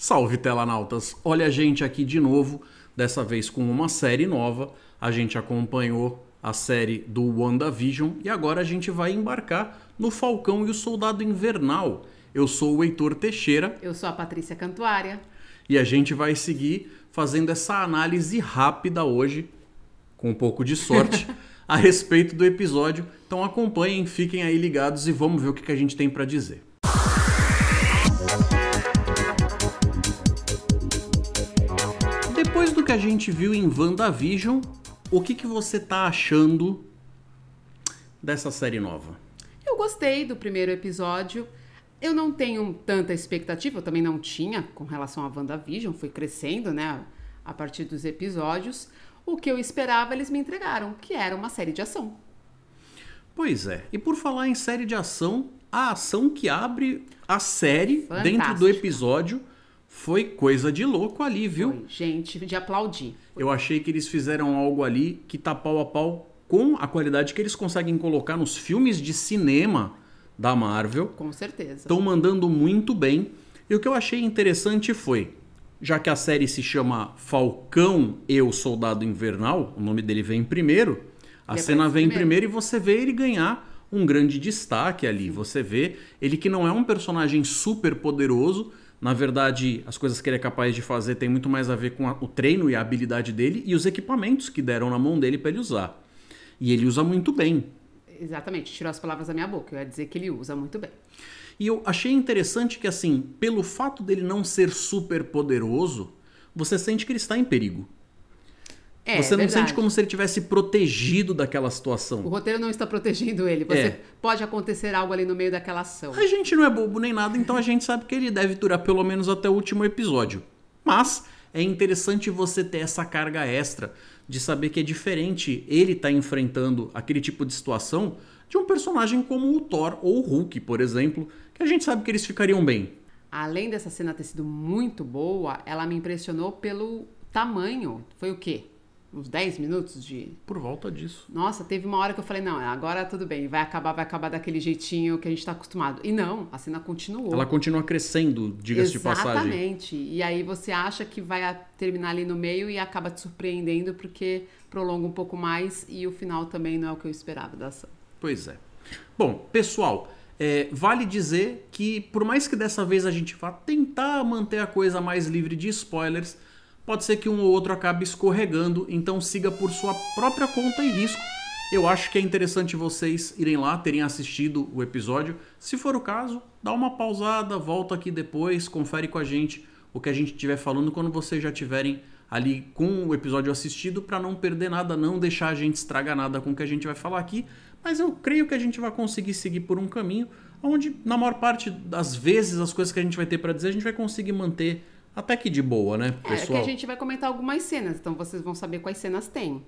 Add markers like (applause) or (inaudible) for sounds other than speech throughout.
Salve telanautas! Olha a gente aqui de novo, dessa vez com uma série nova. A gente acompanhou a série do WandaVision e agora a gente vai embarcar no Falcão e o Soldado Invernal. Eu sou o Heitor Teixeira. Eu sou a Patrícia Cantuária. E a gente vai seguir fazendo essa análise rápida hoje, com um pouco de sorte, (laughs) a respeito do episódio. Então acompanhem, fiquem aí ligados e vamos ver o que a gente tem para dizer. que a gente viu em WandaVision, o que, que você tá achando dessa série nova? Eu gostei do primeiro episódio. Eu não tenho tanta expectativa, eu também não tinha com relação a WandaVision, fui crescendo, né, a partir dos episódios. O que eu esperava, eles me entregaram, que era uma série de ação. Pois é. E por falar em série de ação, a ação que abre a série dentro do episódio foi coisa de louco ali, viu? Foi, gente, de aplaudir. Foi. Eu achei que eles fizeram algo ali que tá pau a pau com a qualidade que eles conseguem colocar nos filmes de cinema da Marvel. Com certeza. Estão mandando muito bem. E o que eu achei interessante foi, já que a série se chama Falcão e o Soldado Invernal, o nome dele vem primeiro, a cena vem primeiro. primeiro e você vê ele ganhar um grande destaque ali. Você vê ele que não é um personagem super poderoso, na verdade, as coisas que ele é capaz de fazer tem muito mais a ver com a, o treino e a habilidade dele e os equipamentos que deram na mão dele para ele usar. E ele usa muito bem. Exatamente, tirou as palavras da minha boca. Eu ia dizer que ele usa muito bem. E eu achei interessante que, assim, pelo fato dele não ser super poderoso, você sente que ele está em perigo. É, você não verdade. sente como se ele tivesse protegido daquela situação. O roteiro não está protegendo ele. Você é. pode acontecer algo ali no meio daquela ação. A gente não é bobo nem nada, então a gente sabe que ele deve durar pelo menos até o último episódio. Mas é interessante você ter essa carga extra de saber que é diferente ele estar tá enfrentando aquele tipo de situação de um personagem como o Thor ou o Hulk, por exemplo, que a gente sabe que eles ficariam bem. Além dessa cena ter sido muito boa, ela me impressionou pelo tamanho. Foi o quê? uns 10 minutos de. Por volta disso. Nossa, teve uma hora que eu falei, não, agora tudo bem, vai acabar, vai acabar daquele jeitinho que a gente está acostumado. E não, a cena continuou. Ela continua crescendo, diga-se de passagem. Exatamente. E aí você acha que vai terminar ali no meio e acaba te surpreendendo porque prolonga um pouco mais e o final também não é o que eu esperava da ação. Pois é. Bom, pessoal. É, vale dizer que, por mais que dessa vez a gente vá tentar manter a coisa mais livre de spoilers, pode ser que um ou outro acabe escorregando, então siga por sua própria conta e risco. Eu acho que é interessante vocês irem lá, terem assistido o episódio. Se for o caso, dá uma pausada, volta aqui depois, confere com a gente o que a gente estiver falando quando vocês já tiverem ali com o episódio assistido para não perder nada, não deixar a gente estragar nada com o que a gente vai falar aqui, mas eu creio que a gente vai conseguir seguir por um caminho onde na maior parte das vezes as coisas que a gente vai ter para dizer, a gente vai conseguir manter até que de boa, né, pessoal? É, que a gente vai comentar algumas cenas, então vocês vão saber quais cenas tem.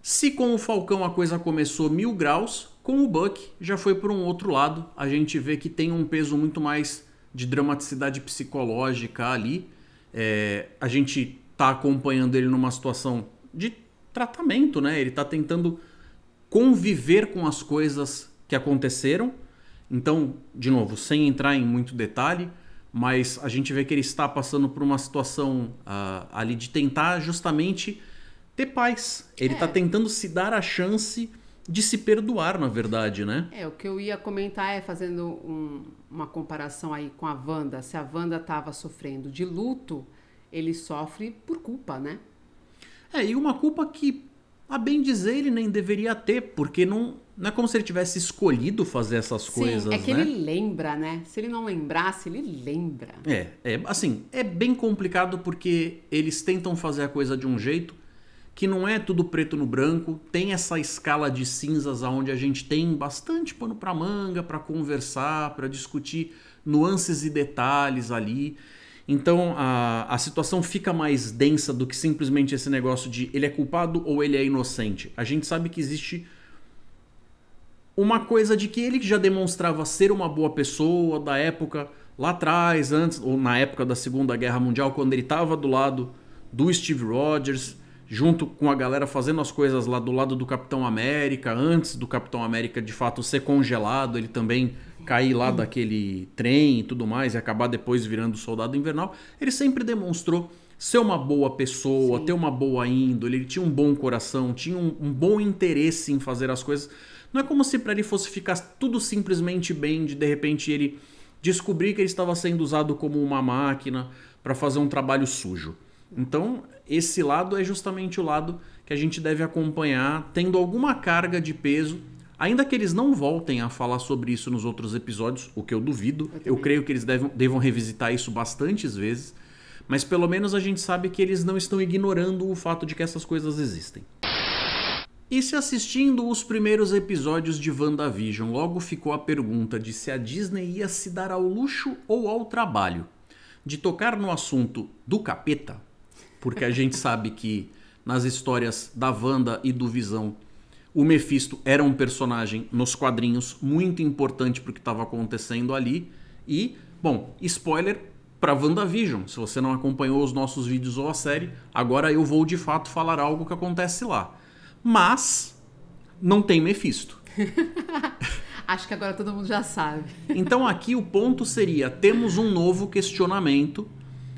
Se com o Falcão a coisa começou mil graus, com o Buck já foi por um outro lado. A gente vê que tem um peso muito mais de dramaticidade psicológica ali. É, a gente tá acompanhando ele numa situação de tratamento, né? Ele tá tentando conviver com as coisas que aconteceram. Então, de novo, sem entrar em muito detalhe, mas a gente vê que ele está passando por uma situação uh, ali de tentar justamente ter paz. Ele está é. tentando se dar a chance de se perdoar, na verdade, né? É, o que eu ia comentar é fazendo um, uma comparação aí com a Wanda. Se a Wanda estava sofrendo de luto, ele sofre por culpa, né? É, e uma culpa que, a bem dizer, ele nem deveria ter, porque não, não é como se ele tivesse escolhido fazer essas coisas, Sim, é que né? ele lembra, né? Se ele não lembrasse, ele lembra. É, é, assim, é bem complicado porque eles tentam fazer a coisa de um jeito que não é tudo preto no branco, tem essa escala de cinzas aonde a gente tem bastante pano para manga, para conversar, para discutir nuances e detalhes ali. Então a, a situação fica mais densa do que simplesmente esse negócio de ele é culpado ou ele é inocente. A gente sabe que existe uma coisa de que ele já demonstrava ser uma boa pessoa da época lá atrás, antes ou na época da Segunda Guerra Mundial, quando ele estava do lado do Steve Rogers, junto com a galera fazendo as coisas lá do lado do Capitão América, antes do Capitão América de fato ser congelado, ele também cair lá daquele trem e tudo mais e acabar depois virando soldado invernal, ele sempre demonstrou ser uma boa pessoa, Sim. ter uma boa índole, ele tinha um bom coração, tinha um, um bom interesse em fazer as coisas. Não é como se para ele fosse ficar tudo simplesmente bem de de repente ele descobrir que ele estava sendo usado como uma máquina para fazer um trabalho sujo. Então, esse lado é justamente o lado que a gente deve acompanhar, tendo alguma carga de peso, ainda que eles não voltem a falar sobre isso nos outros episódios, o que eu duvido. Eu, eu creio que eles devem devam revisitar isso bastantes vezes, mas pelo menos a gente sabe que eles não estão ignorando o fato de que essas coisas existem. E se assistindo os primeiros episódios de WandaVision, logo ficou a pergunta de se a Disney ia se dar ao luxo ou ao trabalho de tocar no assunto do capeta, porque a gente sabe que nas histórias da Wanda e do Visão, o Mephisto era um personagem nos quadrinhos muito importante para o que estava acontecendo ali. E, bom, spoiler para WandaVision. Se você não acompanhou os nossos vídeos ou a série, agora eu vou de fato falar algo que acontece lá. Mas não tem mephisto. (laughs) Acho que agora todo mundo já sabe. então aqui o ponto seria: temos um novo questionamento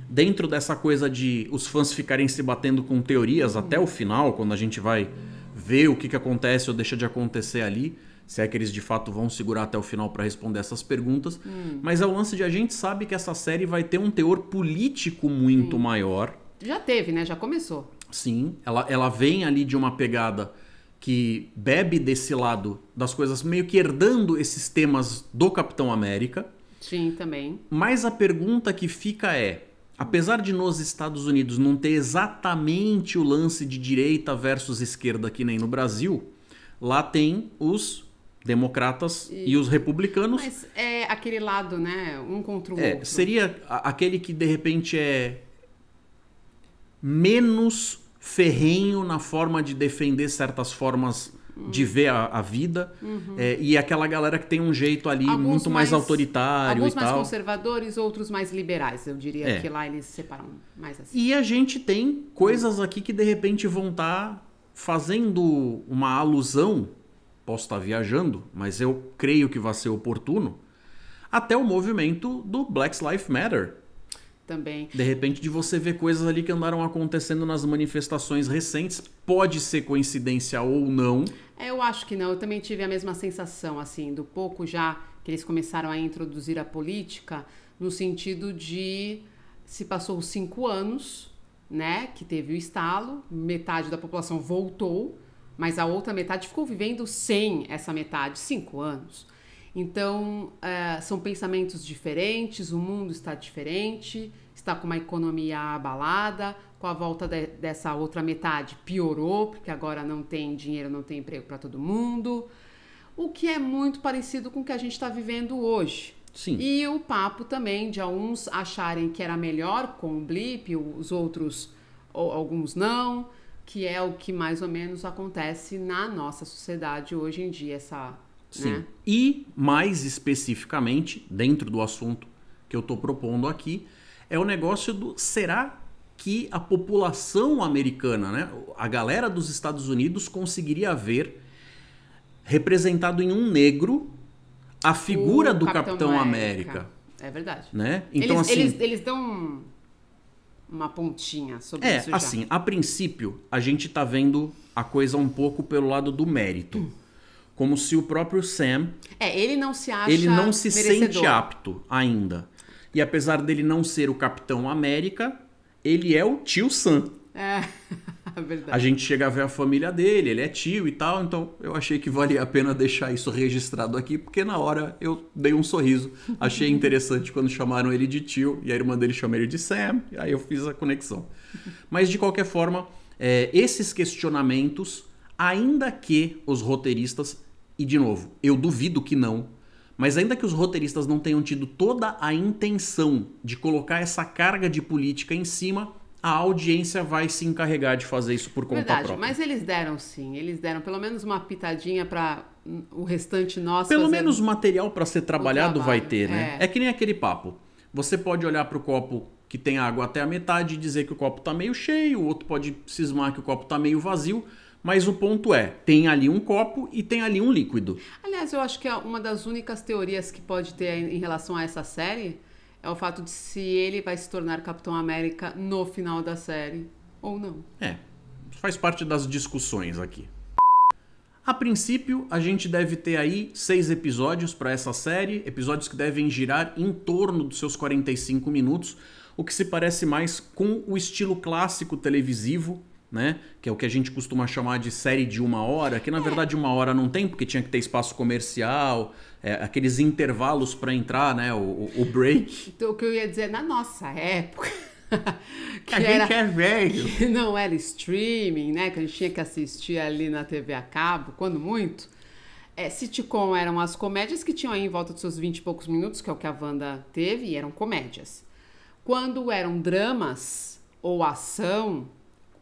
dentro dessa coisa de os fãs ficarem se batendo com teorias até o final, quando a gente vai ver o que, que acontece ou deixa de acontecer ali. Se é que eles de fato vão segurar até o final para responder essas perguntas. Hum. Mas é o lance de a gente sabe que essa série vai ter um teor político muito hum. maior. Já teve, né? Já começou. Sim, ela, ela vem ali de uma pegada que bebe desse lado das coisas, meio que herdando esses temas do Capitão América. Sim, também. Mas a pergunta que fica é: apesar de nos Estados Unidos não ter exatamente o lance de direita versus esquerda que nem no Brasil, lá tem os democratas e, e os republicanos. Mas é aquele lado, né? Um contra o é, outro. Seria aquele que de repente é menos ferrenho na forma de defender certas formas de ver a, a vida uhum. é, e aquela galera que tem um jeito ali alguns muito mais, mais, autoritário alguns e mais conservadores outros mais liberais eu diria é. que lá eles separam mais assim e a gente tem coisas aqui que de repente vão estar tá fazendo uma alusão posso estar tá viajando mas eu creio que vai ser oportuno até o movimento do Black Lives Matter também. De repente, de você ver coisas ali que andaram acontecendo nas manifestações recentes, pode ser coincidência ou não. É, eu acho que não. Eu também tive a mesma sensação, assim, do pouco já que eles começaram a introduzir a política, no sentido de se passou cinco anos, né, que teve o estalo, metade da população voltou, mas a outra metade ficou vivendo sem essa metade, cinco anos. Então, é, são pensamentos diferentes, o mundo está diferente, está com uma economia abalada, com a volta de, dessa outra metade piorou, porque agora não tem dinheiro, não tem emprego para todo mundo. O que é muito parecido com o que a gente está vivendo hoje. Sim. E o papo também de alguns acharem que era melhor com o blip, os outros, ou, alguns não, que é o que mais ou menos acontece na nossa sociedade hoje em dia, essa Sim. Né? E, mais especificamente, dentro do assunto que eu estou propondo aqui, é o negócio do será que a população americana, né, a galera dos Estados Unidos, conseguiria ver representado em um negro a figura o do Capitão, Capitão América. América. É verdade. Né? Então, eles, assim, eles, eles dão uma pontinha sobre é, isso. É, assim, a princípio, a gente está vendo a coisa um pouco pelo lado do mérito. Hum como se o próprio Sam. É, ele não se acha. Ele não se merecedor. sente apto ainda. E apesar dele não ser o Capitão América, ele é o tio Sam. É, (laughs) é, verdade. A gente chega a ver a família dele, ele é tio e tal, então eu achei que valia a pena deixar isso registrado aqui, porque na hora eu dei um sorriso. Achei interessante quando chamaram ele de tio e a irmã dele chamou ele de Sam, e aí eu fiz a conexão. Mas de qualquer forma, é, esses questionamentos, ainda que os roteiristas e de novo, eu duvido que não. Mas ainda que os roteiristas não tenham tido toda a intenção de colocar essa carga de política em cima, a audiência vai se encarregar de fazer isso por conta Verdade, própria. Mas eles deram sim, eles deram pelo menos uma pitadinha para o restante nosso. Pelo menos material para ser trabalhado vai ter, né? É. é que nem aquele papo. Você pode olhar para o copo que tem água até a metade e dizer que o copo está meio cheio, o outro pode cismar que o copo está meio vazio. Mas o ponto é, tem ali um copo e tem ali um líquido. Aliás, eu acho que é uma das únicas teorias que pode ter em relação a essa série é o fato de se ele vai se tornar Capitão América no final da série ou não. É, faz parte das discussões aqui. A princípio, a gente deve ter aí seis episódios para essa série, episódios que devem girar em torno dos seus 45 minutos, o que se parece mais com o estilo clássico televisivo né? Que é o que a gente costuma chamar de série de uma hora, que na é. verdade uma hora não tem, porque tinha que ter espaço comercial, é, aqueles intervalos para entrar, né? O, o, o break. (laughs) Então, o que eu ia dizer, na nossa época. (laughs) que a era, é velho. (laughs) Que não era streaming, né? Que a gente tinha que assistir ali na TV a cabo, quando muito. É, sitcom eram as comédias que tinham aí em volta dos seus 20 e poucos minutos, que é o que a Wanda teve, e eram comédias. Quando eram dramas ou ação,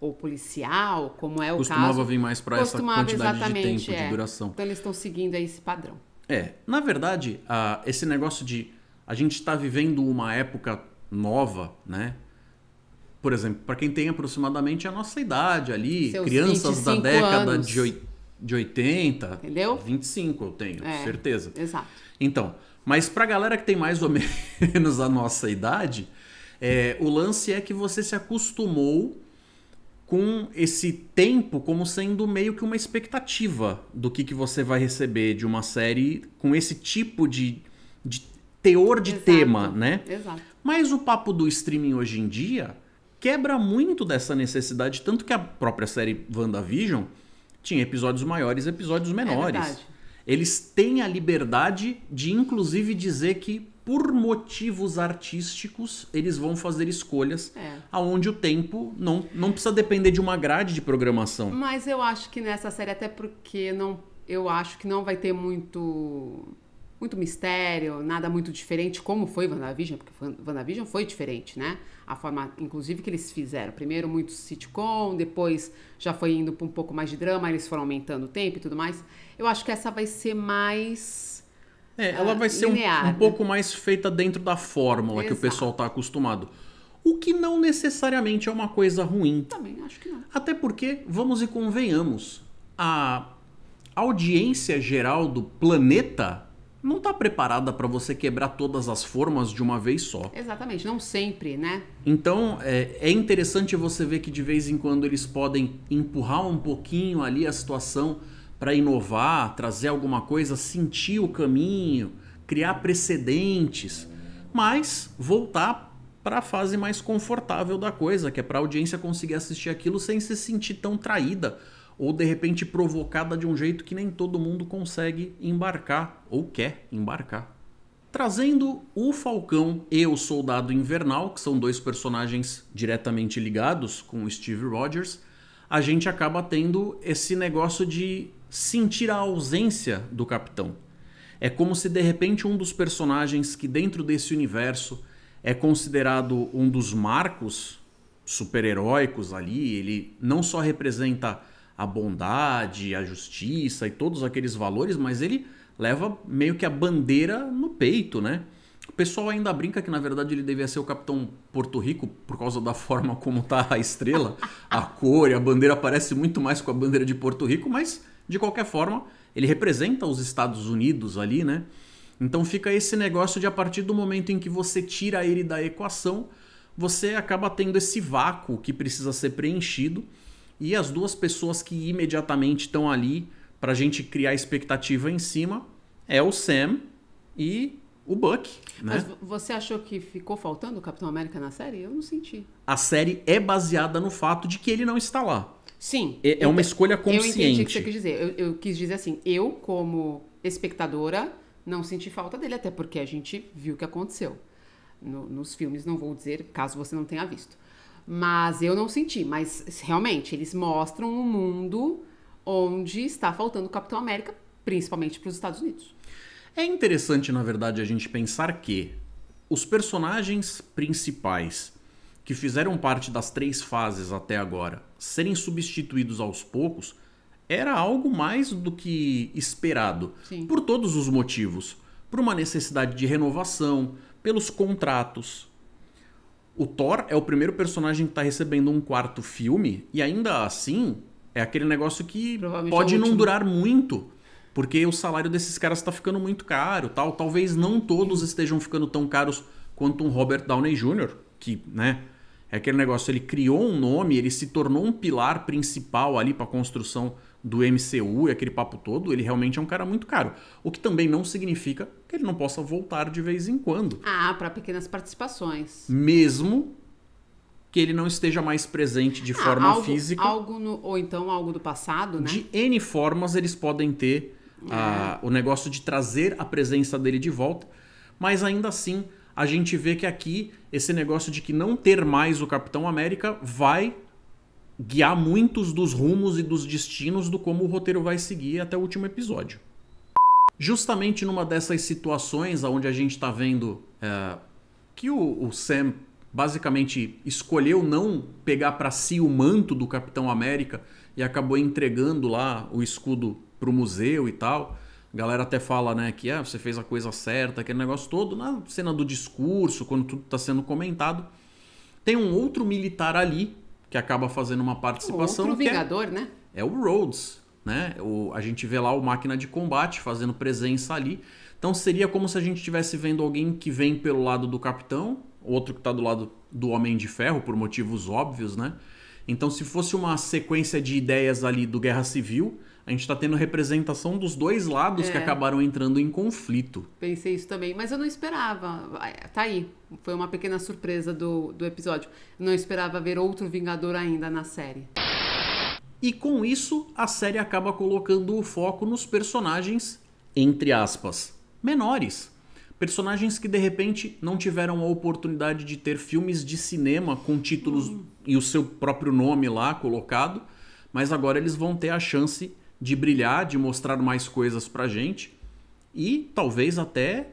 ou policial, como é o costumava caso. Costumava vir mais para essa quantidade de tempo, é. de duração. Então eles estão seguindo aí esse padrão. É, na verdade, uh, esse negócio de a gente está vivendo uma época nova, né? Por exemplo, para quem tem aproximadamente a nossa idade ali, Seus crianças da década anos. de 80 Entendeu? 25 eu tenho, é, certeza. Exato. Então, mas a galera que tem mais ou (laughs) menos a nossa idade, é, o lance é que você se acostumou com esse tempo como sendo meio que uma expectativa do que, que você vai receber de uma série com esse tipo de, de teor de Exato. tema, né? Exato. Mas o papo do streaming hoje em dia quebra muito dessa necessidade, tanto que a própria série WandaVision tinha episódios maiores e episódios é menores. É Eles têm a liberdade de, inclusive, dizer que por motivos artísticos, eles vão fazer escolhas é. aonde o tempo não, não precisa depender de uma grade de programação. Mas eu acho que nessa série, até porque não, eu acho que não vai ter muito muito mistério, nada muito diferente, como foi WandaVision, porque WandaVision foi diferente, né? A forma, inclusive, que eles fizeram. Primeiro muito sitcom, depois já foi indo para um pouco mais de drama, eles foram aumentando o tempo e tudo mais. Eu acho que essa vai ser mais é, ela ah, vai ser um, um né? pouco mais feita dentro da fórmula Exato. que o pessoal está acostumado. O que não necessariamente é uma coisa ruim. Também acho que não. Até porque, vamos e convenhamos, a audiência geral do planeta não está preparada para você quebrar todas as formas de uma vez só. Exatamente, não sempre, né? Então é, é, interessante você ver que de vez em quando eles podem empurrar um pouquinho ali a situação para inovar, trazer alguma coisa, sentir o caminho, criar precedentes, mas voltar para a fase mais confortável da coisa, que é para a audiência conseguir assistir aquilo sem se sentir tão traída ou de repente provocada de um jeito que nem todo mundo consegue embarcar ou quer embarcar. Trazendo o Falcão e o Soldado Invernal, que são dois personagens diretamente ligados com o Steve Rogers, a gente acaba tendo esse negócio de sentir a ausência do capitão. É como se de repente um dos personagens que dentro desse universo é considerado um dos marcos super-heróicos ali, ele não só representa a bondade, a justiça e todos aqueles valores, mas ele leva meio que a bandeira no peito, né? O pessoal ainda brinca que na verdade ele devia ser o Capitão Porto Rico por causa da (laughs) forma como tá a estrela, a cor e a bandeira parece muito mais com a bandeira de Porto Rico, mas de qualquer forma, ele representa os Estados Unidos ali, né? Então fica esse negócio de a partir do momento em que você tira ele da equação, você acaba tendo esse vácuo que precisa ser preenchido e as duas pessoas que imediatamente estão ali para a gente criar expectativa em cima é o Sam e o Buck. Né? Mas você achou que ficou faltando o Capitão América na série? Eu não senti. A série é baseada no fato de que ele não está lá. Sim. É, é uma então, escolha consciente. Eu entendi o que você quis dizer. Eu, eu quis dizer assim, eu como espectadora não senti falta dele, até porque a gente viu o que aconteceu. No, nos filmes, não vou dizer, caso você não tenha visto. Mas eu não senti, mas realmente, eles mostram um mundo onde está faltando o Capitão América, principalmente para os Estados Unidos. É interessante, na verdade, a gente pensar que os personagens principais que fizeram parte das três fases até agora, serem substituídos aos poucos, era algo mais do que esperado, Sim. por todos os motivos. Por uma necessidade de renovação, pelos contratos. O Thor é o primeiro personagem que está recebendo um quarto filme, e ainda assim, é aquele negócio que é pode é não durar muito, porque o salário desses caras está ficando muito caro, tal. Talvez não todos estejam ficando tão caros quanto um Robert Downey Jr., que, né, é aquele negócio, ele criou um nome, ele se tornou um pilar principal ali para a construção do MCU e aquele papo todo, ele realmente é um cara muito caro. O que também não significa que ele não possa voltar de vez em quando. Ah, para pequenas participações. Mesmo que ele não esteja mais presente de ah, forma algo, física. Algo no, ou então algo do passado, né? De N formas eles podem ter é. uh, o negócio de trazer a presença dele de volta, mas ainda assim a gente vê que aqui esse negócio de que não ter mais o Capitão América vai guiar muitos dos rumos e dos destinos do como o roteiro vai seguir até o último episódio. Justamente numa dessas situações onde a gente está vendo é, que o, o Sam basicamente escolheu não pegar para si o manto do Capitão América e acabou entregando lá o escudo para o museu e tal. A galera até fala, né, que ah, você fez a coisa certa, aquele negócio todo, na cena do discurso, quando tudo está sendo comentado. Tem um outro militar ali que acaba fazendo uma participação. Outro é Vingador, é, né? É o Rhodes, né? O, a gente vê lá o Máquina de Combate fazendo presença ali. Então seria como se a gente estivesse vendo alguém que vem pelo lado do Capitão, outro que está do lado do Homem de Ferro, por motivos óbvios, né? Então, se fosse uma sequência de ideias ali do Guerra Civil, a gente está tendo representação dos dois lados é. que acabaram entrando em conflito. Pensei isso também, mas eu não esperava. Tá aí, foi uma pequena surpresa do, do episódio. não esperava ver outro Vingador ainda na série. E com isso, a série acaba colocando o foco nos personagens, entre aspas, menores. Personagens que de repente não tiveram a oportunidade de ter filmes de cinema com títulos hum. e o seu próprio nome lá colocado, mas agora eles vão ter a chance de brilhar, de mostrar mais coisas para gente e talvez até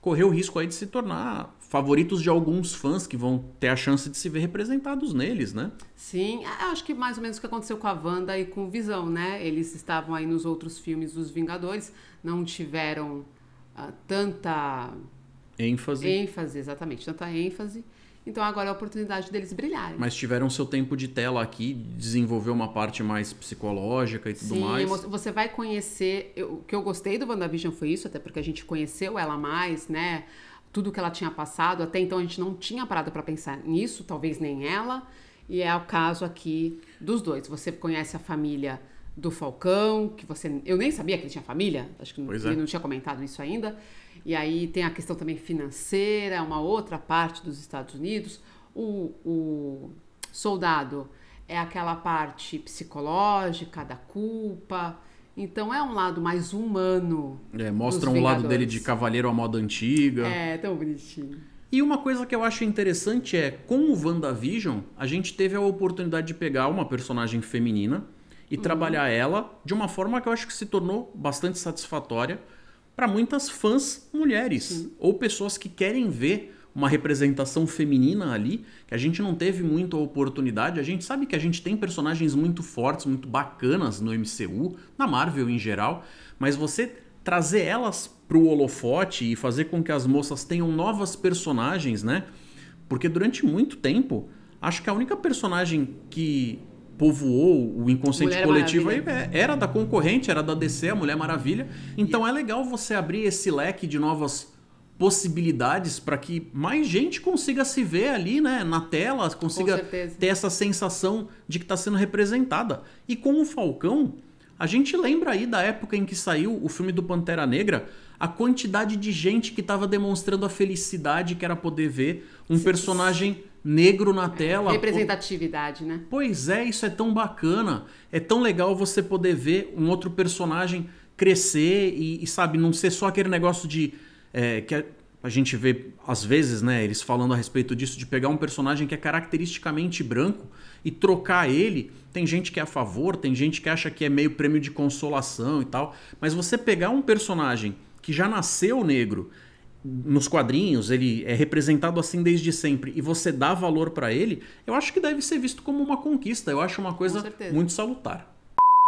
correr o risco aí de se tornar favoritos de alguns fãs que vão ter a chance de se ver representados neles, né? Sim, é, acho que mais ou menos o que aconteceu com a Wanda e com o Visão, né? Eles estavam aí nos outros filmes dos Vingadores, não tiveram uh, tanta ênfase. ênfase, exatamente, tanta ênfase. Então agora é a oportunidade deles brilharem. Mas tiveram seu tempo de tela aqui, desenvolver uma parte mais psicológica e tudo Sim, mais. Sim, você vai conhecer. Eu, o que eu gostei do WandaVision foi isso, até porque a gente conheceu ela mais, né? Tudo que ela tinha passado. Até então a gente não tinha parado para pensar nisso, talvez nem ela. E é o caso aqui dos dois. Você conhece a família do Falcão, que você. Eu nem sabia que ele tinha família, acho que pois ele é. não tinha comentado isso ainda. E aí tem a questão também financeira, uma outra parte dos Estados Unidos. O, o soldado é aquela parte psicológica da culpa. Então é um lado mais humano. É, mostra um lado dele de cavaleiro à moda antiga. É, tão bonitinho. E uma coisa que eu acho interessante é, com o WandaVision, a gente teve a oportunidade de pegar uma personagem feminina e uhum. trabalhar ela de uma forma que eu acho que se tornou bastante satisfatória para muitas fãs mulheres Sim. ou pessoas que querem ver uma representação feminina ali, que a gente não teve muito a oportunidade. A gente sabe que a gente tem personagens muito fortes, muito bacanas no MCU, na Marvel em geral, mas você trazer elas pro holofote e fazer com que as moças tenham novas personagens, né? Porque durante muito tempo, acho que a única personagem que povoou o inconsciente Mulher coletivo aí, é, era da concorrente, era da DC, a Mulher Maravilha. Então e... é legal você abrir esse leque de novas possibilidades para que mais gente consiga se ver ali, né, na tela, consiga ter essa sensação de que está sendo representada. E com o Falcão, a gente lembra aí da época em que saiu o filme do Pantera Negra, a quantidade de gente que estava demonstrando a felicidade que era poder ver um Sim. personagem negro na tela. Representatividade, né? Pois é, isso é tão bacana. É tão legal você poder ver um outro personagem crescer e, e sabe, não ser só aquele negócio de. É, que a, a gente vê, às vezes, né, eles falando a respeito disso, de pegar um personagem que é caracteristicamente branco e trocar ele. Tem gente que é a favor, tem gente que acha que é meio prêmio de consolação e tal. Mas você pegar um personagem que já nasceu negro nos quadrinhos, ele é representado assim desde sempre e você dá valor para ele, eu acho que deve ser visto como uma conquista. Eu acho uma coisa muito salutar.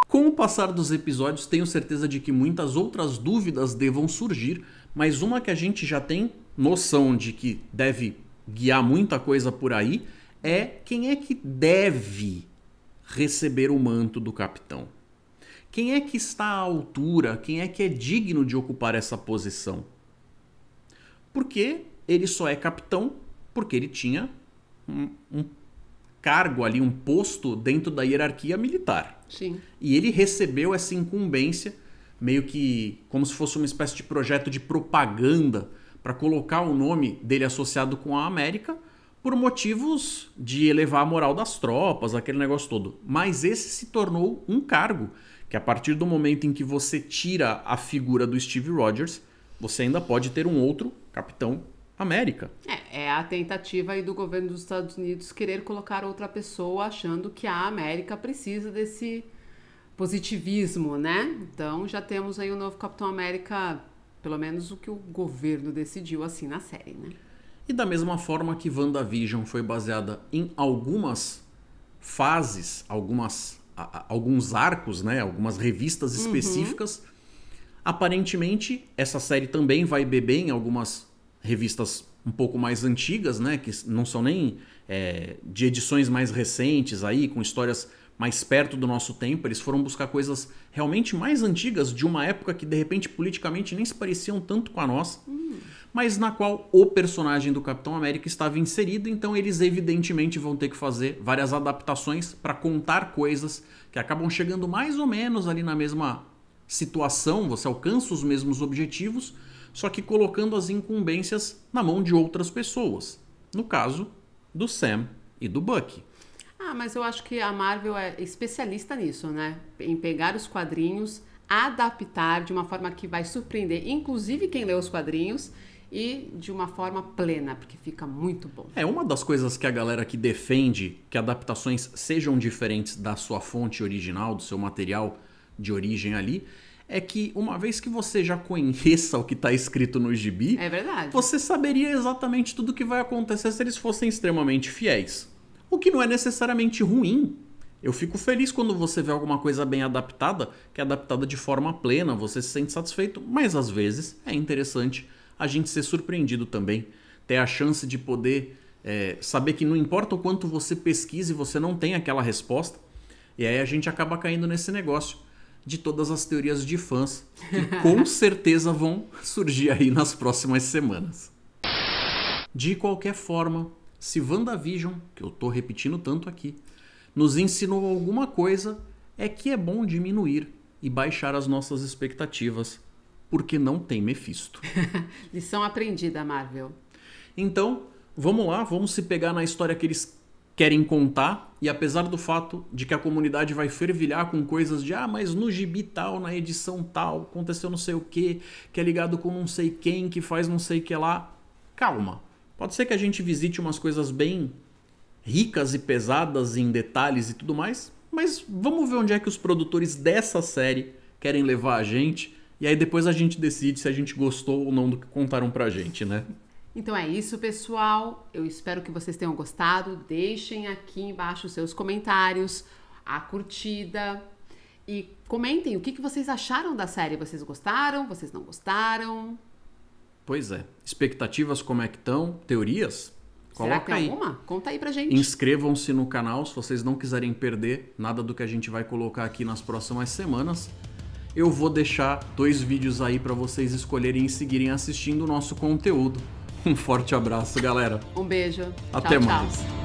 Com o passar dos episódios, tenho certeza de que muitas outras dúvidas devam surgir, mas uma que a gente já tem noção de que deve guiar muita coisa por aí é quem é que deve receber o manto do capitão. Quem é que está à altura? Quem é que é digno de ocupar essa posição? porque ele só é capitão porque ele tinha um, um cargo ali, um posto dentro da hierarquia militar. Sim. E ele recebeu essa incumbência, meio que como se fosse uma espécie de projeto de propaganda para colocar o nome dele associado com a América por motivos de elevar a moral das tropas, aquele negócio todo. Mas esse se tornou um cargo, que a partir do momento em que você tira a figura do Steve Rogers, você ainda pode ter um outro Capitão América. É, é a tentativa aí do governo dos Estados Unidos querer colocar outra pessoa achando que a América precisa desse positivismo, né? Então já temos aí o novo Capitão América, pelo menos o que o governo decidiu assim na série, né? E da mesma forma que WandaVision foi baseada em algumas fases, algumas a, a, alguns arcos, né, algumas revistas uhum. específicas, uhum. Aparentemente, essa série também vai beber em algumas revistas um pouco mais antigas, né? Que não são nem é, de edições mais recentes aí, com histórias mais perto do nosso tempo. Eles foram buscar coisas realmente mais antigas, de uma época que de repente politicamente nem se pareciam tanto com a nossa, hum. mas na qual o personagem do Capitão América estava inserido. Então eles evidentemente vão ter que fazer várias adaptações para contar coisas que acabam chegando mais ou menos ali na mesma situação, você alcança os mesmos objetivos, só que colocando as incumbências na mão de outras pessoas. No caso do Sam e do Buck. Ah, mas eu acho que a Marvel é especialista nisso, né? Em pegar os quadrinhos, adaptar de uma forma que vai surpreender, inclusive quem lê os quadrinhos, e de uma forma plena, porque fica muito bom. É uma das coisas que a galera que defende que adaptações sejam diferentes da sua fonte original, do seu material de origem ali, é que uma vez que você já conheça o que está escrito no gibi, é verdade. você saberia exatamente tudo o que vai acontecer se eles fossem extremamente fiéis. O que não é necessariamente ruim. Eu fico feliz quando você vê alguma coisa bem adaptada, que é adaptada de forma plena, você se sente satisfeito, mas às vezes é interessante a gente ser surpreendido também, ter a chance de poder é, saber que não importa o quanto você pesquise, você não tem aquela resposta, e aí a gente acaba caindo nesse negócio de todas as teorias de fãs que com (laughs) certeza vão surgir aí nas próximas semanas. De qualquer forma, se WandaVision, que eu tô repetindo tanto aqui, nos ensinou alguma coisa, é que é bom diminuir e baixar as nossas expectativas, porque não tem Mephisto. (laughs) Lição aprendida, Marvel. Então, vamos lá, vamos se pegar na história que eles querem contar, e apesar do fato de que a comunidade vai fervilhar com coisas de ah, mas no gibi tal, na edição tal, aconteceu não sei o que, que é ligado com não sei quem, que faz não sei que lá. Calma. Pode ser que a gente visite umas coisas bem ricas e pesadas em detalhes e tudo mais, mas vamos ver onde é que os produtores dessa série querem levar a gente. E aí depois a gente decide se a gente gostou ou não do que contaram pra gente, né? Então é isso, pessoal. Eu espero que vocês tenham gostado. Deixem aqui embaixo os seus comentários, a curtida e comentem o que, que vocês acharam da série. Vocês gostaram? Vocês não gostaram? Pois é. Expectativas como é que estão? Teorias? Coloca Será que tem aí. alguma? Conta aí pra gente. Inscrevam-se no canal se vocês não quiserem perder nada do que a gente vai colocar aqui nas próximas semanas. Eu vou deixar dois vídeos aí para vocês escolherem e seguirem assistindo o nosso conteúdo. Um forte abraço, galera. Um beijo. Até tchau, mais. Tchau.